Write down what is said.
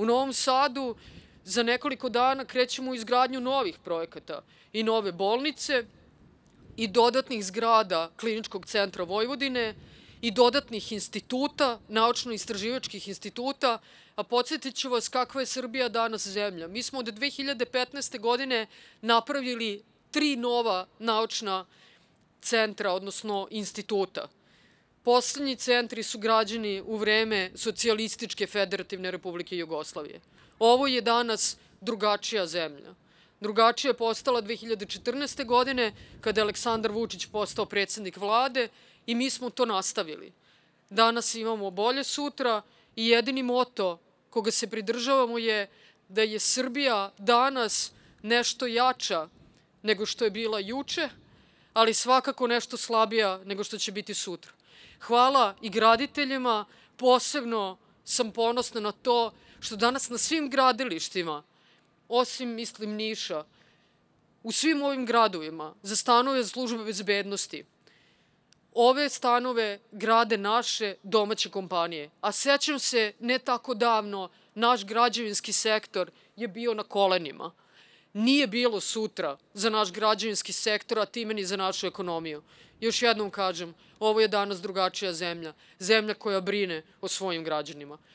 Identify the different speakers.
Speaker 1: U Novom Sadu za nekoliko dana krećemo u izgradnju novih projekata i nove bolnice i dodatnih zgrada Kliničkog centra Vojvodine i dodatnih instituta, naučno-istraživačkih instituta, a podsjetit ću vas kakva je Srbija danas zemlja. Mi smo od 2015. godine napravili tri nova naučna centra, odnosno instituta. Poslednji centri su građeni u vreme socijalističke federativne Republike Jugoslavije. Ovo je danas drugačija zemlja. Drugačija je postala 2014. godine kada je Aleksandar Vučić postao predsednik vlade i mi smo to nastavili. Danas imamo bolje sutra i jedini moto koga se pridržavamo je da je Srbija danas nešto jača nego što je bila juče, ali svakako nešto slabija nego što će biti sutra. Hvala i graditeljima, posebno sam ponosna na to što danas na svim gradilištima, osim, mislim, Niša, u svim ovim gradovima za stanove službe bezbednosti, ove stanove grade naše domaće kompanije. A sećam se, ne tako davno, naš građevinski sektor je bio na kolenima nije bilo sutra za naš građanski sektor, a time ni za našu ekonomiju. Još jednom kažem, ovo je danas drugačija zemlja. Zemlja koja brine o svojim građanima.